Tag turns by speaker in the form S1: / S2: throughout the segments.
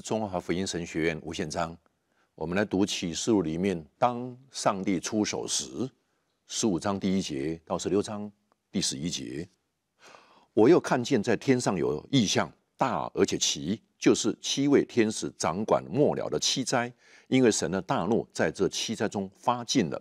S1: 中华福音神学院吴宪章，我们来读启示录里面，当上帝出手时，十五章第一节到十六章第十一节。我又看见在天上有异象，大而且奇，就是七位天使掌管末了的七灾，因为神的大怒在这七灾中发尽了。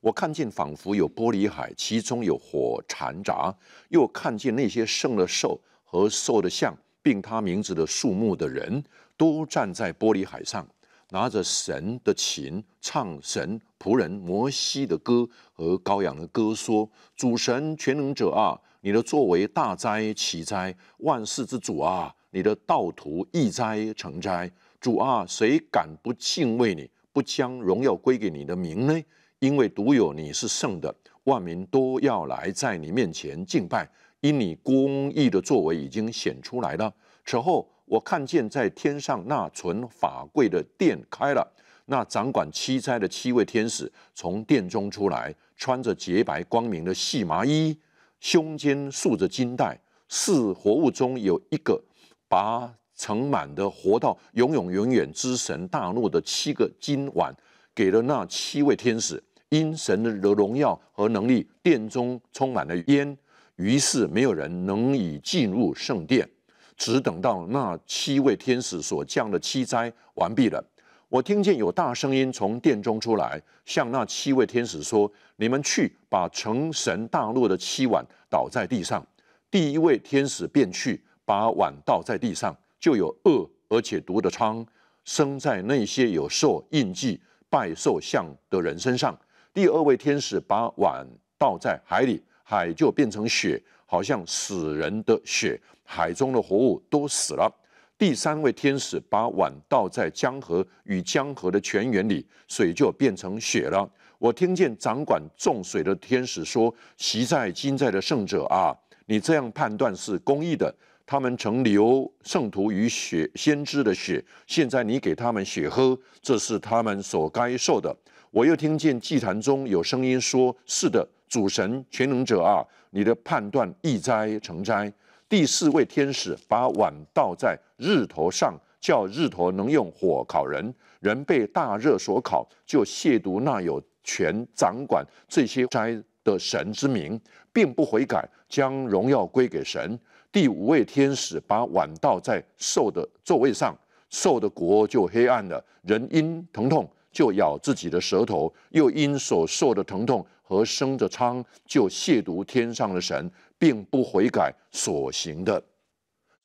S1: 我看见仿佛有玻璃海，其中有火缠杂，又看见那些胜了兽和兽的像，并他名字的树木的人。都站在玻璃海上，拿着神的琴，唱神仆人摩西的歌和羔羊的歌，说：“主神全能者啊，你的作为大哉，奇哉！万世之主啊，你的道途易哉，成哉！主啊，谁敢不敬畏你，不将荣耀归给你的名呢？因为独有你是圣的，万民都要来在你面前敬拜，因你公义的作为已经显出来了。”此后。我看见在天上那存法柜的殿开了，那掌管七灾的七位天使从殿中出来，穿着洁白光明的细麻衣，胸间束着金带，似活物中有一个把盛满的活到永永永远之神大怒的七个金碗给了那七位天使，因神的荣耀和能力，殿中充满了烟，于是没有人能以进入圣殿。只等到那七位天使所降的七灾完毕了，我听见有大声音从殿中出来，向那七位天使说：“你们去把成神大诺的七碗倒在地上。”第一位天使便去把碗倒在地上，就有恶而且毒的疮生在那些有兽印记拜兽像的人身上。第二位天使把碗倒在海里，海就变成血。好像死人的血，海中的活物都死了。第三位天使把碗倒在江河与江河的泉源里，水就变成血了。我听见掌管众水的天使说：“习在今在的圣者啊，你这样判断是公义的。他们曾流圣徒与血、先知的血，现在你给他们血喝，这是他们所该受的。”我又听见祭坛中有声音说：“是的，主神、全能者啊。”你的判断易灾成灾。第四位天使把碗倒在日头上，叫日头能用火烤人，人被大热所烤，就亵渎那有权掌管这些灾的神之名，并不悔改，将荣耀归给神。第五位天使把碗倒在兽的座位上，兽的国就黑暗了，人因疼痛。就咬自己的舌头，又因所受的疼痛和生的疮，就亵渎天上的神，并不悔改所行的。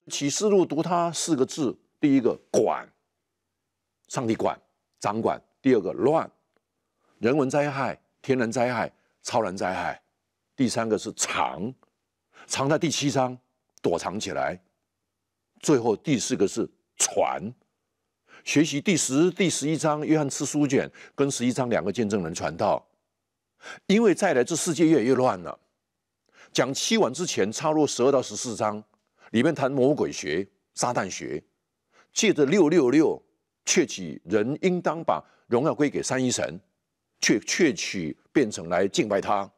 S1: 启示录读它四个字：第一个管，上帝管，掌管；第二个乱，人文灾害、天然灾害、超然灾害；第三个是藏，藏在第七章，躲藏起来；最后第四个是传。学习第十、第十一章，约翰吃书卷，跟十一章两个见证人传道。因为再来，这世界越来越乱了。讲七碗之前，插入十二到十四章，里面谈魔鬼学、撒旦学，借着六六六，窃取人应当把荣耀归给三一神，却窃取变成来敬拜他。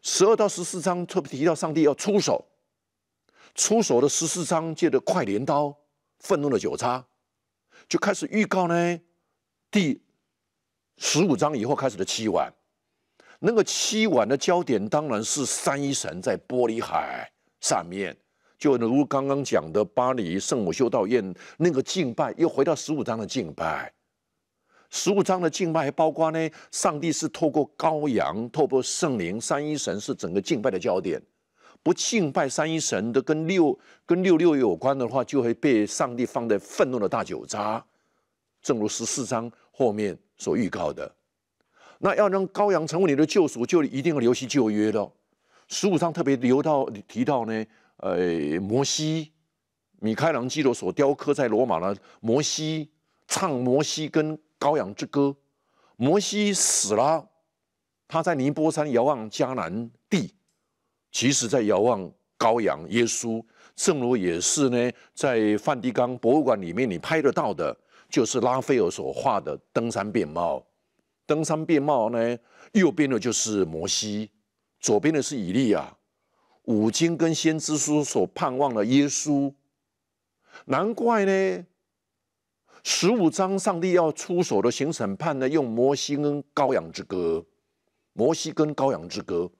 S1: 十二到十四章特别提到上帝要出手，出手的十四章借着快镰刀、愤怒的九叉。就开始预告呢，第十五章以后开始的七晚，那个七晚的焦点当然是三一神在玻璃海上面，就如刚刚讲的巴黎圣母修道院那个敬拜，又回到十五章的敬拜，十五章的敬拜还包括呢，上帝是透过羔羊，透过圣灵，三一神是整个敬拜的焦点。不敬拜三一神的，跟六跟六六有关的话，就会被上帝放在愤怒的大酒渣。正如十四章后面所预告的，那要让羔羊成为你的救赎，就一定要留习旧约了。十五章特别留到提到呢，呃，摩西、米开朗基罗所雕刻在罗马的摩西唱摩西跟羔羊之歌。摩西死了，他在尼泊山遥望迦南。其实在遥望羔羊耶稣，正如也是呢，在梵蒂冈博物馆里面你拍得到的，就是拉斐尔所画的《登山便帽。登山便帽呢，右边的就是摩西，左边的是以利亚。五经跟先知书所盼望的耶稣，难怪呢，十五章上帝要出手的行审判呢，用摩西跟羔羊之歌。摩西跟羔羊之歌。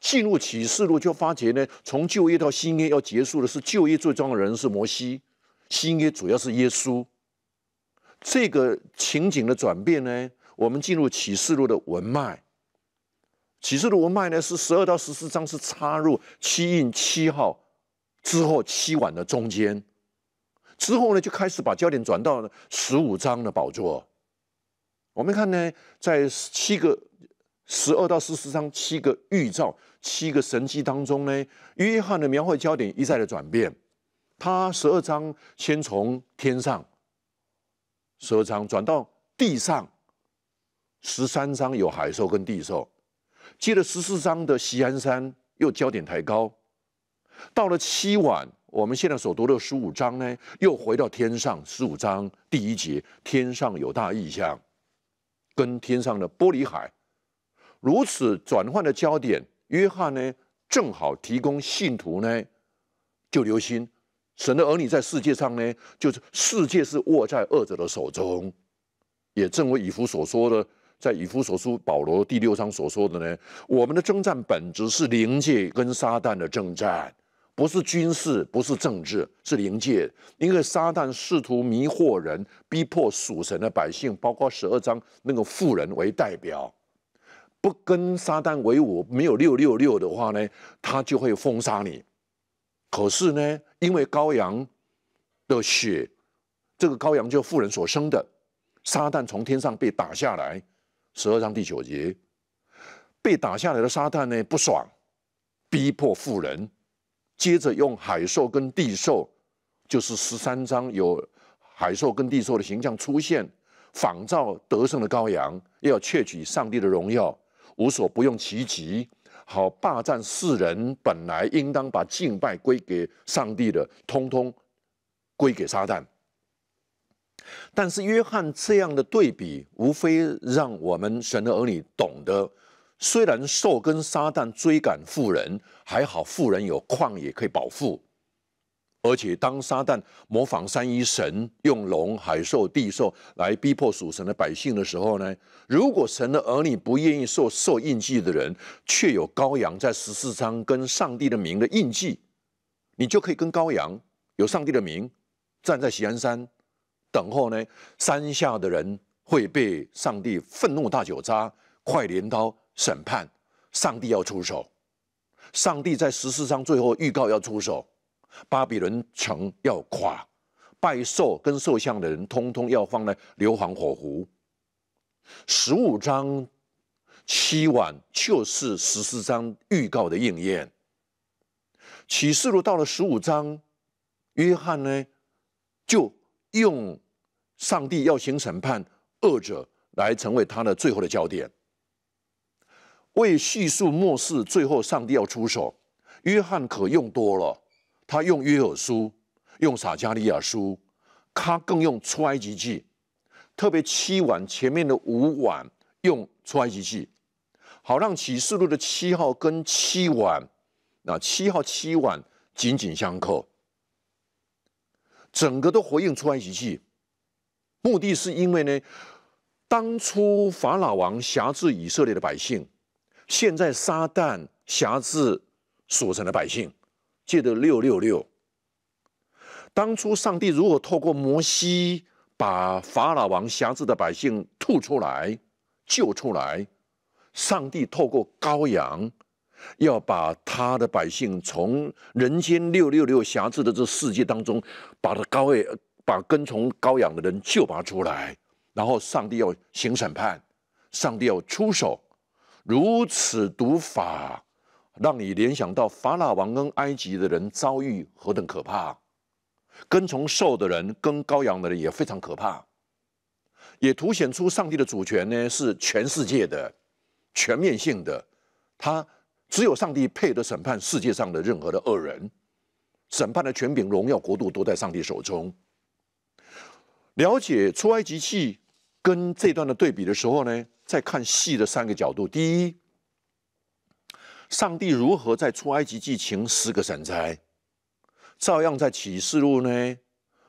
S1: 进入启示录就发觉呢，从旧业到新约要结束的是旧业最重要的人是摩西，新约主要是耶稣。这个情景的转变呢，我们进入启示录的文脉。启示录文脉呢是十二到十四章是插入七印七号之后七晚的中间，之后呢就开始把焦点转到十五章的宝座。我们看呢，在七个十二到十四章七个预兆。七个神迹当中呢，约翰的描绘焦点一再的转变。他十二章先从天上，十二章转到地上，十三章有海兽跟地兽，接着十四章的西安山又焦点抬高，到了七晚我们现在所读的十五章呢，又回到天上十五章第一节天上有大异象，跟天上的玻璃海，如此转换的焦点。约翰呢，正好提供信徒呢，就留心，神的儿女在世界上呢，就是世界是握在恶者的手中。也正为以弗所说的，在以弗所书保罗第六章所说的呢，我们的征战本质是灵界跟撒旦的征战，不是军事，不是政治，是灵界。因为撒旦试图迷惑人，逼迫属神的百姓，包括十二章那个妇人为代表。不跟撒旦为伍，没有六六六的话呢，他就会封杀你。可是呢，因为羔羊的血，这个羔羊就是妇人所生的，撒旦从天上被打下来，十二章第九节，被打下来的撒旦呢不爽，逼迫妇人，接着用海兽跟地兽，就是十三章有海兽跟地兽的形象出现，仿造得胜的羔羊，要窃取上帝的荣耀。无所不用其极，好霸占世人本来应当把敬拜归给上帝的，通通归给撒旦。但是约翰这样的对比，无非让我们神的儿女懂得，虽然受跟撒旦追赶富人，还好富人有矿也可以保富。而且，当撒旦模仿三一神，用龙、海兽、地兽来逼迫属神的百姓的时候呢，如果神的儿女不愿意受受印记的人，却有羔羊在十四章跟上帝的名的印记，你就可以跟羔羊有上帝的名，站在喜安山等候呢。山下的人会被上帝愤怒大酒渣、快镰刀审判。上帝要出手，上帝在十四章最后预告要出手。巴比伦城要垮，拜兽跟兽像的人，通通要放在硫磺火湖。十五章七晚就是十四章预告的应验。启示录到了十五章，约翰呢就用上帝要行审判恶者来成为他的最后的焦点，为叙述末世最后上帝要出手，约翰可用多了。他用约尔书，用撒加利亚书，他更用出埃及记，特别七晚前面的五晚用出埃及记，好让启示录的七号跟七晚，那七号七晚紧紧相扣，整个都回应出埃及记，目的是因为呢，当初法老王辖制以色列的百姓，现在撒旦辖制所城的百姓。借的六六六。当初上帝如果透过摩西把法老王辖制的百姓吐出来、救出来，上帝透过羔羊要把他的百姓从人间六六六辖制的这世界当中，把他高诶，把跟从羔羊的人救拔出来，然后上帝要行审判，上帝要出手，如此读法。让你联想到法老王跟埃及的人遭遇何等可怕，跟从兽的人跟羔羊的人也非常可怕，也凸显出上帝的主权呢是全世界的、全面性的。他只有上帝配得审判世界上的任何的恶人，审判的权柄、荣耀、国度都在上帝手中。了解出埃及记跟这段的对比的时候呢，再看细的三个角度。第一。上帝如何在出埃及记行十个神灾，照样在启示录呢？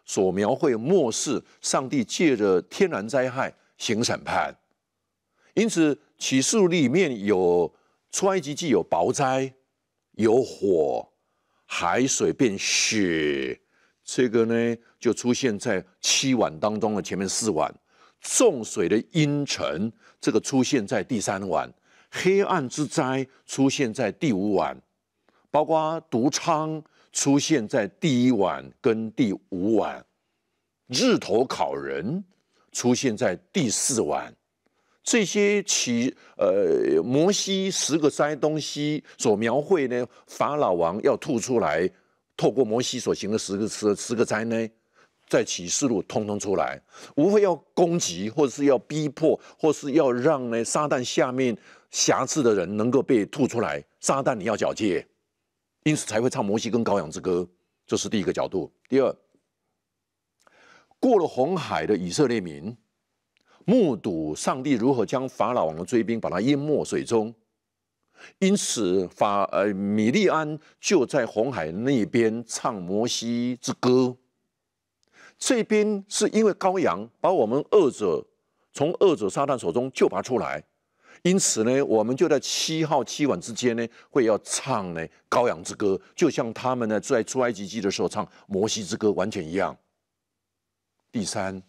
S1: 所描绘末世，上帝借着天然灾害行审判。因此，启示录里面有出埃及记有雹灾、有火、海水变血，这个呢就出现在七碗当中的前面四碗；重水的阴沉，这个出现在第三碗。黑暗之灾出现在第五晚，包括毒疮出现在第一晚跟第五晚，日头烤人出现在第四晚，这些起呃摩西十个灾东西所描绘呢，法老王要吐出来，透过摩西所行的十个十十个灾呢，在启示录通通出来，无非要攻击或者是要逼迫或是要让呢撒旦下面。瑕疵的人能够被吐出来，撒旦你要缴械，因此才会唱摩西跟羔羊之歌。这是第一个角度。第二，过了红海的以色列民，目睹上帝如何将法老王的追兵把他淹没水中，因此法呃米利安就在红海那边唱摩西之歌。这边是因为羔羊把我们二者从二者撒旦手中救拔出来。因此呢，我们就在七号七晚之间呢，会要唱呢《羔羊之歌》，就像他们呢在出埃及记的时候唱《摩西之歌》完全一样。第三，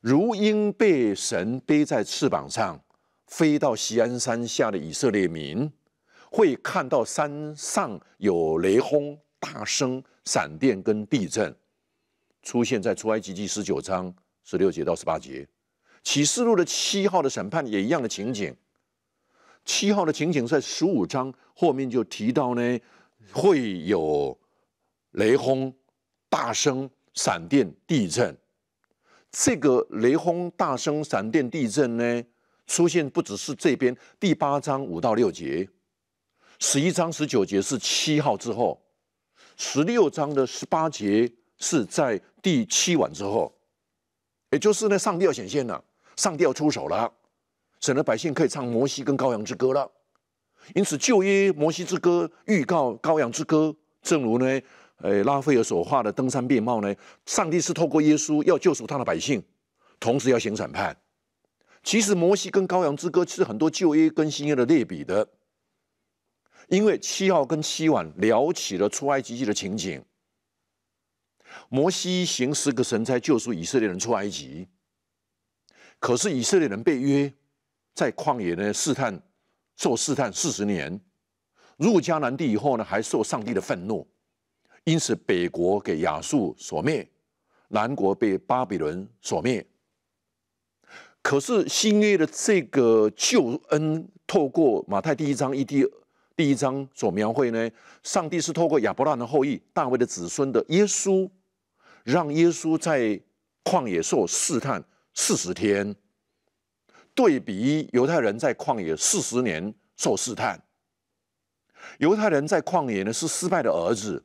S1: 如鹰被神背在翅膀上，飞到锡安山下的以色列民，会看到山上有雷轰、大声、闪电跟地震，出现在出埃及记十九章十六节到十八节。启示录的七号的审判也一样的情景，七号的情景在十五章后面就提到呢，会有雷轰、大声、闪电、地震。这个雷轰、大声、闪电、地震呢，出现不只是这边第八章五到六节，十一章十九节是七号之后，十六章的十八节是在第七晚之后，也就是呢，上帝要显现了。上吊出手了，省得百姓可以唱摩西跟羔羊之歌了。因此旧约摩西之歌预告羔羊之歌，正如呢，呃，拉斐尔所画的登山面貌呢，上帝是透过耶稣要救赎他的百姓，同时要行审判。其实摩西跟羔羊之歌是很多旧约跟新约的类比的，因为七号跟七晚聊起了出埃及记的情景，摩西行十个神差，救赎以色列人出埃及。可是以色列人被约，在旷野呢试探，受试探四十年，入迦南地以后呢，还受上帝的愤怒，因此北国给亚述所灭，南国被巴比伦所灭。可是新约的这个救恩，透过马太第一章一第第一章所描绘呢，上帝是透过亚伯拉罕的后裔大卫的子孙的耶稣，让耶稣在旷野受试探。四十天对比犹太人在旷野四十年受试探，犹太人在旷野呢是失败的儿子，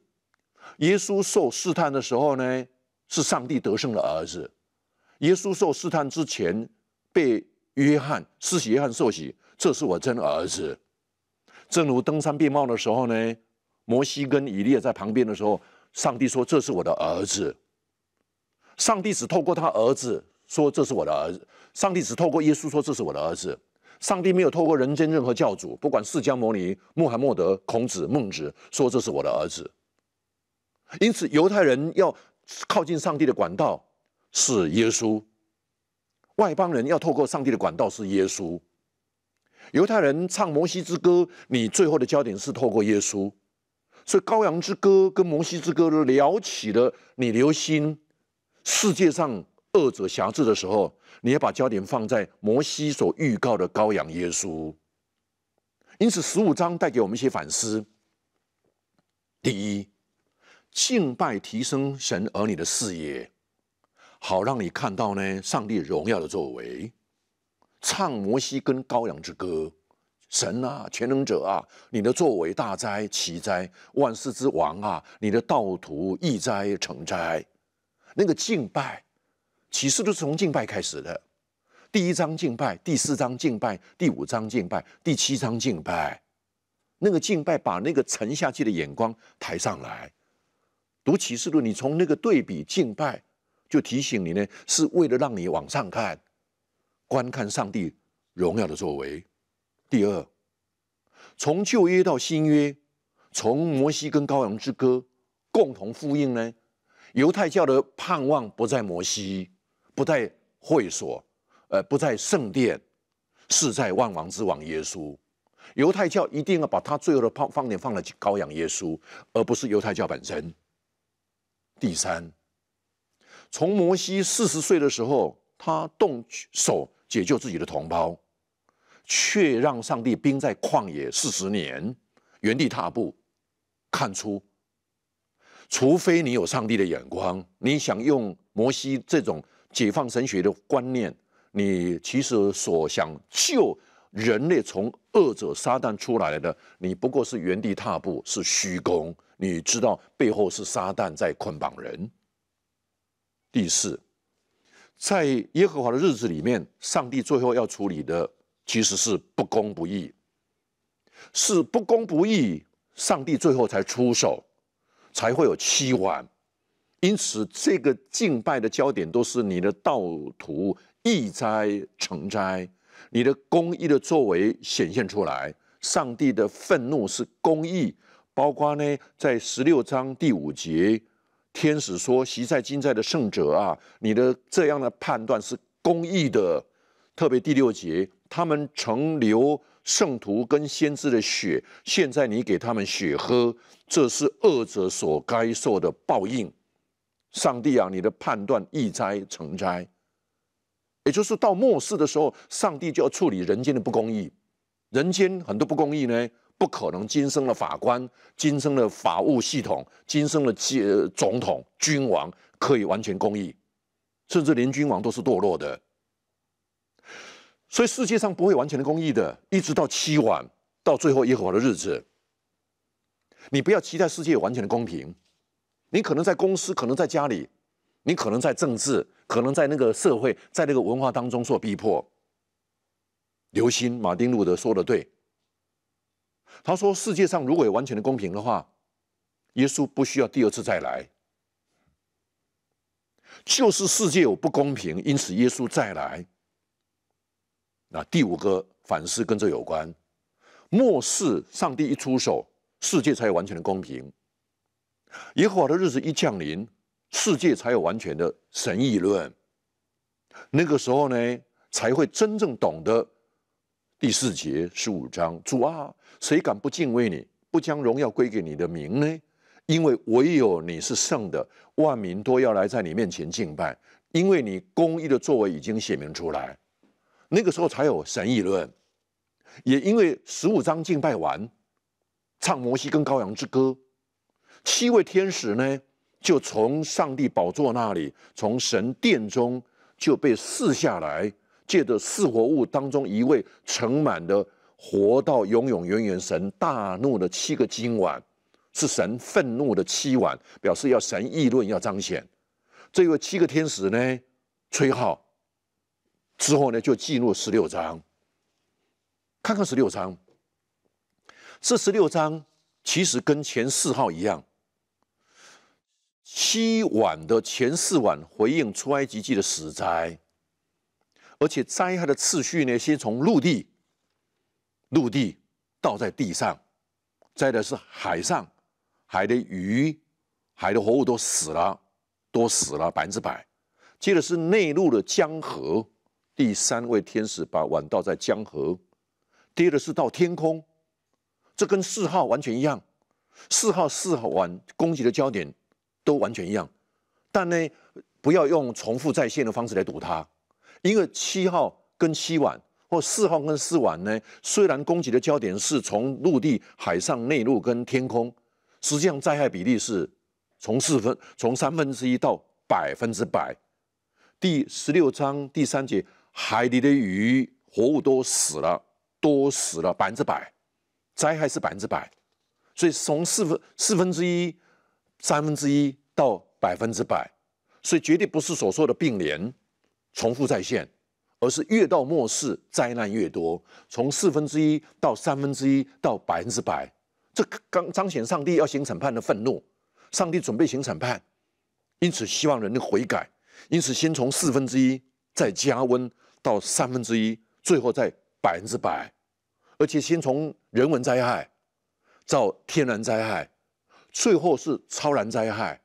S1: 耶稣受试探的时候呢是上帝得胜的儿子，耶稣受试探之前被约翰施洗，约翰受洗，这是我真儿子。正如登山变貌的时候呢，摩西跟以利亚在旁边的时候，上帝说这是我的儿子。上帝只透过他儿子。说这是我的儿子。上帝只透过耶稣说这是我的儿子。上帝没有透过人间任何教主，不管释迦牟尼、穆罕默德、孔子、孟子，说这是我的儿子。因此，犹太人要靠近上帝的管道是耶稣；外邦人要透过上帝的管道是耶稣。犹太人唱摩西之歌，你最后的焦点是透过耶稣。所以，羔羊之歌跟摩西之歌聊起了。你留心世界上。二者辖制的时候，你要把焦点放在摩西所预告的羔羊耶稣。因此，十五章带给我们一些反思：第一，敬拜提升神儿女的视野，好让你看到呢上帝荣耀的作为；唱摩西跟羔羊之歌，神啊，全能者啊，你的作为大哉奇哉，万世之王啊，你的道途易哉成哉，那个敬拜。启示录是从敬拜开始的，第一章敬拜，第四章敬拜，第五章敬拜，第七章敬拜。那个敬拜把那个沉下去的眼光抬上来。读启示录，你从那个对比敬拜，就提醒你呢，是为了让你往上看，观看上帝荣耀的作为。第二，从旧约到新约，从摩西跟羔羊之歌共同呼应呢，犹太教的盼望不在摩西。不在会所，呃，不在圣殿，是在万王之王耶稣。犹太教一定要把他最后的放放点放在高扬耶稣，而不是犹太教本身。第三，从摩西四十岁的时候，他动手解救自己的同胞，却让上帝兵在旷野四十年，原地踏步，看出，除非你有上帝的眼光，你想用摩西这种。解放神学的观念，你其实所想救人类从恶者撒旦出来的，你不过是原地踏步，是虚功。你知道背后是撒旦在捆绑人。第四，在耶和华的日子里面，上帝最后要处理的其实是不公不义，是不公不义，上帝最后才出手，才会有七万。因此，这个敬拜的焦点都是你的道途、易灾、成灾，你的公义的作为显现出来。上帝的愤怒是公义，包括呢，在十六章第五节，天使说：“席在今在的圣者啊，你的这样的判断是公义的。”特别第六节，他们曾流圣徒跟先知的血，现在你给他们血喝，这是恶者所该受的报应。上帝啊，你的判断易灾成灾，也就是到末世的时候，上帝就要处理人间的不公义。人间很多不公义呢，不可能今生的法官、今生的法务系统、今生的呃总统、君王可以完全公义，甚至连君王都是堕落的。所以世界上不会完全的公义的，一直到七晚到最后耶和华的日子，你不要期待世界有完全的公平。你可能在公司，可能在家里，你可能在政治，可能在那个社会，在那个文化当中受逼迫。刘心，马丁路德说的对。他说，世界上如果有完全的公平的话，耶稣不需要第二次再来。就是世界有不公平，因此耶稣再来。那第五个反思跟这有关：末世上帝一出手，世界才有完全的公平。耶和华的日子一降临，世界才有完全的神议论。那个时候呢，才会真正懂得第四节十五章：主啊，谁敢不敬畏你，不将荣耀归给你的名呢？因为唯有你是圣的，万民都要来在你面前敬拜，因为你公义的作为已经显明出来。那个时候才有神议论，也因为十五章敬拜完，唱摩西跟羔羊之歌。七位天使呢，就从上帝宝座那里，从神殿中就被赐下来，借着四活物当中一位盛满的活到永永远远神大怒的七个金碗，是神愤怒的七碗，表示要神议论，要彰显。这位七个天使呢，吹号之后呢，就记录十六章。看看十六章，这十六章其实跟前四号一样。七碗的前四碗回应出埃及记的死灾，而且灾害的次序呢，先从陆地，陆地倒在地上，灾的是海上，海的鱼，海的活物都死了，都死了百分之百。接着是内陆的江河，第三位天使把碗倒在江河，接着是到天空，这跟四号完全一样。四号四碗攻击的焦点。都完全一样，但呢，不要用重复再现的方式来赌它。因为七号跟七晚，或四号跟四晚呢，虽然攻击的焦点是从陆地、海上、内陆跟天空，实际上灾害比例是从四分、从三分之一到百分之百。第十六章第三节，海里的鱼活物都死了，都死了百分之百，灾害是百分之百。所以从四分四分之一。三分之一到百分之百，所以绝对不是所说的并联、重复再现，而是越到末世灾难越多。从四分之一到三分之一到百分之百，这刚彰显上帝要行审判的愤怒，上帝准备行审判，因此希望人的悔改，因此先从四分之一再加温到三分之一，最后再百分之百，而且先从人文灾害，到天然灾害。最后是超然灾害，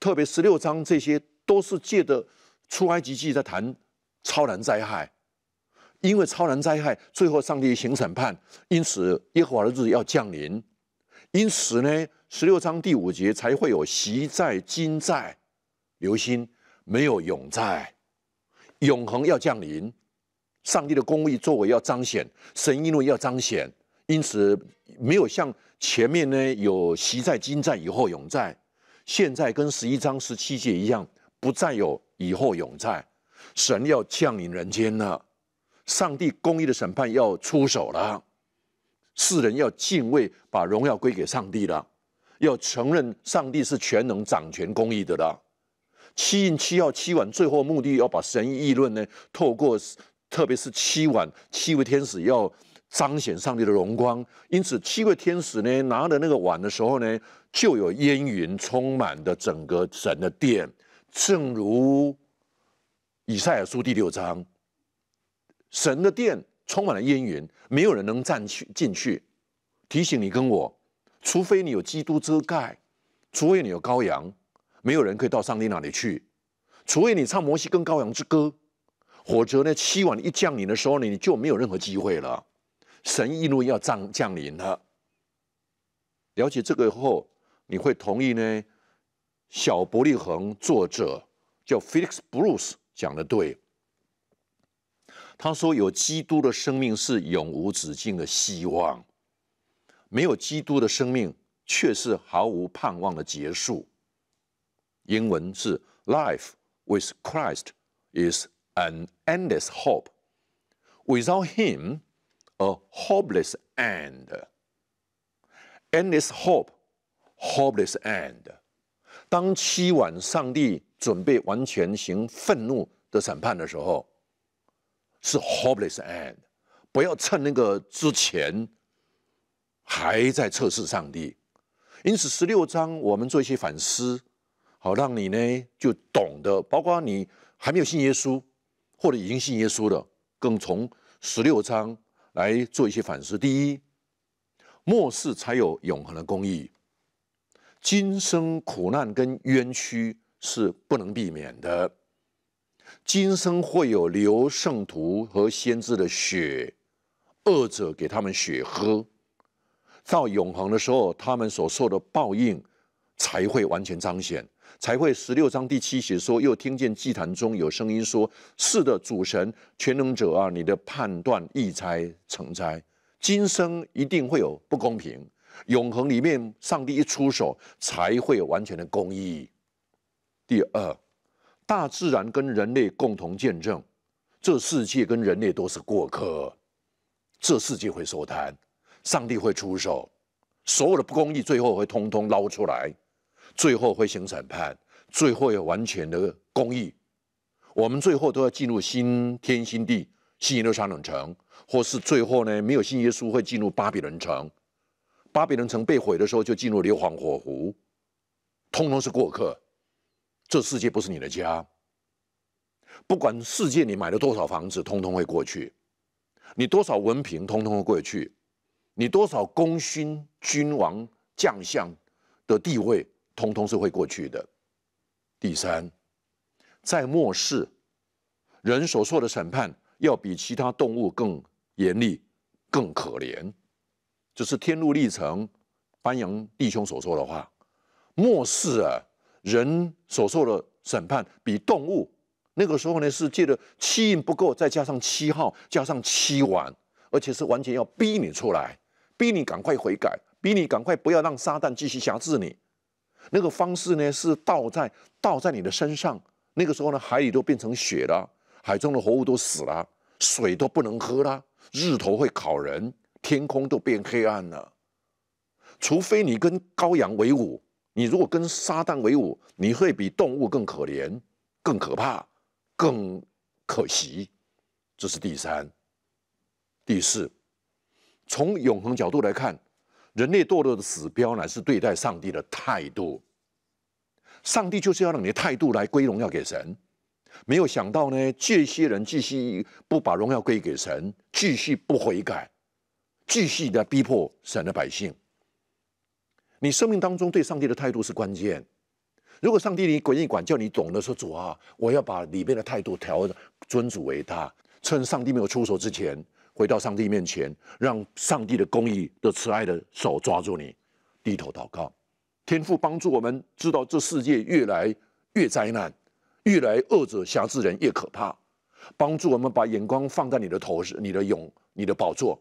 S1: 特别十六章这些都是借着出埃及记在谈超然灾害，因为超然灾害最后上帝行审判，因此耶和华的日子要降临，因此呢十六章第五节才会有息在今在，流星没有永在，永恒要降临，上帝的公义作为要彰显，神应允要彰显，因此没有像。前面呢有习在今在以后永在，现在跟十一章十七节一样，不再有以后永在，神要降临人间了，上帝公义的审判要出手了，世人要敬畏，把荣耀归给上帝了，要承认上帝是全能掌权公义的了。七印七号七晚最后目的要把神意论呢，透过特别是七晚七位天使要。彰显上帝的荣光，因此七位天使呢拿着那个碗的时候呢，就有烟云充满的整个神的殿，正如以赛尔书第六章，神的殿充满了烟云，没有人能站去进去。提醒你跟我，除非你有基督遮盖，除非你有羔羊，没有人可以到上帝那里去，除非你唱摩西跟羔羊之歌，否则呢七碗一降临的时候呢，你就没有任何机会了。神意路要降降临了。了解这个以后，你会同意呢？小伯利恒作者叫 Felix Bruce 讲的对。他说：“有基督的生命是永无止境的希望，没有基督的生命却是毫无盼望的结束。”英文是：“Life with Christ is an endless hope. Without Him,” A hopeless end, end l e s s hope, hopeless end。当七晚上帝准备完全行愤怒的审判的时候，是 hopeless end。不要趁那个之前还在测试上帝。因此，十六章我们做一些反思，好让你呢就懂得，包括你还没有信耶稣，或者已经信耶稣了，更从十六章。来做一些反思。第一，末世才有永恒的公义，今生苦难跟冤屈是不能避免的。今生会有流圣徒和先知的血，恶者给他们血喝，到永恒的时候，他们所受的报应才会完全彰显。才会十六章第七节说，又听见祭坛中有声音说：“是的，主神、全能者啊，你的判断易灾成灾，今生一定会有不公平。永恒里面，上帝一出手，才会有完全的公义。”第二，大自然跟人类共同见证，这世界跟人类都是过客，这世界会收摊，上帝会出手，所有的不公义最后会通通捞出来。最后会行审判，最后有完全的公义。我们最后都要进入新天新地，新耶路撒冷城，或是最后呢没有信耶稣会进入巴比伦城。巴比伦城被毁的时候，就进入硫磺火湖，通通是过客。这世界不是你的家。不管世界你买了多少房子，通通会过去。你多少文凭，通通会过去。你多少功勋、君王、将相的地位。通通是会过去的。第三，在末世，人所受的审判要比其他动物更严厉、更可怜。就是天路历程，翻扬弟兄所说的话：末世啊，人所受的审判比动物。那个时候呢，是借着气运不够，再加上七号，加上七晚，而且是完全要逼你出来，逼你赶快悔改，逼你赶快不要让撒旦继续辖制你。那个方式呢，是倒在倒在你的身上。那个时候呢，海里都变成血了，海中的活物都死了，水都不能喝了，日头会烤人，天空都变黑暗了。除非你跟羔羊为伍，你如果跟撒旦为伍，你会比动物更可怜、更可怕、更可惜。这是第三、第四，从永恒角度来看。人类堕落的指标呢，是对待上帝的态度。上帝就是要让你的态度来归荣耀给神。没有想到呢，这些人继续不把荣耀归给神，继续不悔改，继续的逼迫神的百姓。你生命当中对上帝的态度是关键。如果上帝你管教，你懂得说主啊，我要把里面的态度调尊主为大，趁上帝没有出手之前。回到上帝面前，让上帝的公义的慈爱的手抓住你，低头祷告。天父，帮助我们知道这世界越来越灾难，越来恶者辖制人越可怕，帮助我们把眼光放在你的头上，你的勇、你的宝座，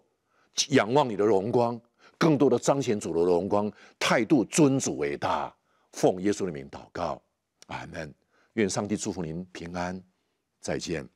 S1: 仰望你的荣光，更多的彰显主的荣光，态度尊主为大，奉耶稣的名祷告，阿门。愿上帝祝福您平安，再见。